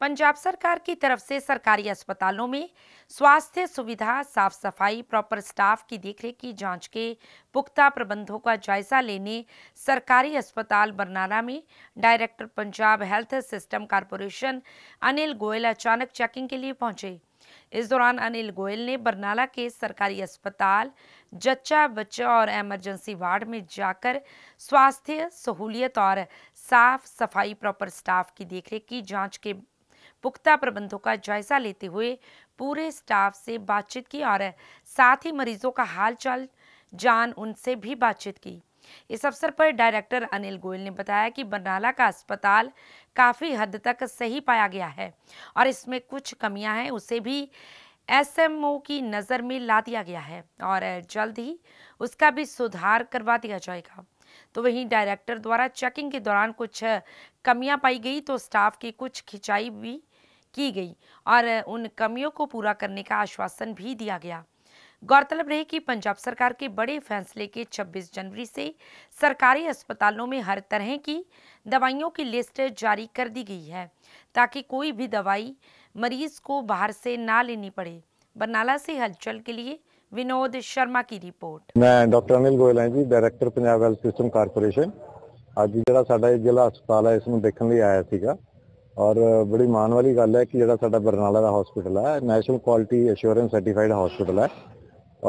पंजाब सरकार की तरफ से सरकारी अस्पतालों में स्वास्थ्य सुविधा साफ सफाई प्रॉपर स्टाफ की देखरेख की जांच के पुख्ता प्रबंधों का जायजा लेने सरकारी अस्पताल बरनाला में director Punjab health system corporation Anil Goyal अचानक चेकिंग के लिए पहुंचे इस दौरान अनिल गोयल ने बरनाला के सरकारी अस्पताल जच्चा बच्चा और एमरजेंसी वार्ड में जाकर स्वास्थ्य सहूलियत और साफ सफाई प्रॉपर स्टाफ की देखरेख की जांच के पुख्ता प्रबंधों का जायजा लेते हुए पूरे स्टाफ से बातचीत की और साथ ही मरीजों का हालचाल जान उनसे भी बातचीत की इस अवसर पर डायरेक्टर अनिल गोयल ने बताया कि बरनाला का अस्पताल काफ़ी हद तक सही पाया गया है और इसमें कुछ कमियां हैं उसे भी एसएमओ की नज़र में ला दिया गया है और जल्द ही उसका भी सुधार करवा दिया जाएगा तो वहीं डायरेक्टर द्वारा चेकिंग के दौरान कुछ कमियां पाई गई तो स्टाफ की कुछ खिंचाई भी की गई और उन कमियों को पूरा करने का आश्वासन भी दिया गया गौरतलब रहे कि पंजाब सरकार के बड़े फैसले के 26 जनवरी से सरकारी अस्पतालों में हर तरह की दवाइयों की लिस्ट जारी कर दी गई है ताकि कोई भी दवाई मरीज को बाहर से ना लेनी पड़े बरनाला से हलचल के लिए विनोद शर्मा की रिपोर्ट मैं डॉक्टर अनिल गोयल हाँ जी director Punjab health system corporation ਅੱਜ जो सा जिला अस्पताल है इसमें देखने ਨੂੰ आया ਲਈ ਆਇਆ ਔਰ ਬੜੀ ਮਾਣ ਵਾਲੀ ਗੱਲ ਹੈ ਕਿ ਜਿਹੜਾ ਸਾਡਾ ਬਰਨਾਲਾ ਦਾ ਹਸਪੀਟਲ ਹੈ national quality assurance certified hospital ਹੈ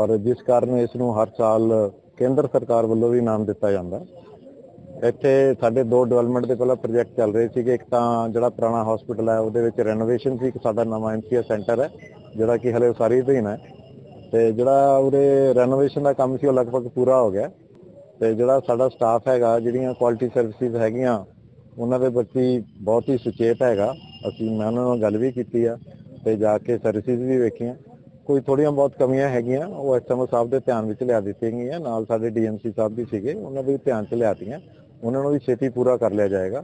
ਔਰ ਜਿਸ ਕਾਰਨ ਇਸ ਨੂੰ ਹਰ ਸਾਲ ਕੇਂਦਰ ਸਰਕਾਰ ਵੱਲੋਂ ਵੀ ਨਾਮ ਦਿੱਤਾ ਜਾਂਦਾ ਇੱਥੇ ਸਾਡੇ ਦੋ ਡਿਵੈਲਪਮੈਂਟ ਦੇ ਪਹਿਲਾਂ ਪ੍ਰੋਜੈਕਟ ਚੱਲ ਰਹੇ ਸੀਗੇ ਇੱਕ ਤਾਂ ਜਿਹੜਾ ਪੁਰਾਣਾ ਹਸਪੀਟਲ ਹੈ ਉਹਦੇ ਵਿੱਚ ਰੈਨੋਵੇਸ਼ਨ ਸੀ ਇੱਕ ਸਾਡਾ ਨਵਾਂ ਐਮਸੀਐਸ ਸੈਂਟਰ ਹੈ ਜਿਹੜਾ ਕਿ ਹਲੇ ਸਾਰੀ ਹੀ ਨਾ ਤੇ ਜਿਹੜਾ ਉਹਦੇ ਰੈਨੋਵੇਸ਼ਨ ਦਾ ਕੰਮ ਸੀ ਉਹ ਲਗਭਗ ਪੂਰਾ ਹੋ ਗਿਆ ਤੇ ਜਿਹੜਾ ਸਾਡਾ ਸਟਾਫ ਹੈਗਾ ਜਿਹੜੀਆਂ ਕੁਆਲਿਟੀ ਸਰਵਿਸਿਜ਼ ਹੈਗੀਆਂ ਉਹਨਾਂ ਦੇ ਬੱਚੀ ਬਹੁਤ ਹੀ ਸੁਚੇਤ ਹੈਗਾ ਅਸੀਂ ਮੈਂ ਉਹਨਾਂ ਨਾਲ ਗੱਲ ਵੀ ਕੀਤੀ ਆ ਤੇ ਜਾ ਕੇ ਸਰਵਿਸਿਜ਼ ਵੀ ਵੇਖੀਆਂ ਕੋਈ ਥੋੜੀਆਂ ਬਹੁਤ ਕਮੀਆਂ ਹੈਗੀਆਂ ਉਹ ਐਸਐਮਓ ਸਾਹਿਬ ਦੇ ਧਿਆਨ ਵਿੱਚ ਲਿਆ ਦਿੱਤੀਆਂ ਗਈਆਂ ਨਾਲ ਸਾਡੇ ਡੀਐਮਸੀ ਸਾਹਿਬ ਵੀ ਸੀਗੇ ਉਹਨਾਂ ਦੇ ਧਿਆਨ 'ਚ ਲਿਆਤੀਆਂ ਉਹਨਾਂ ਨੂੰ ਵੀ ਛੇਤੀ ਪੂਰਾ ਕਰ ਲਿਆ ਜਾਏਗਾ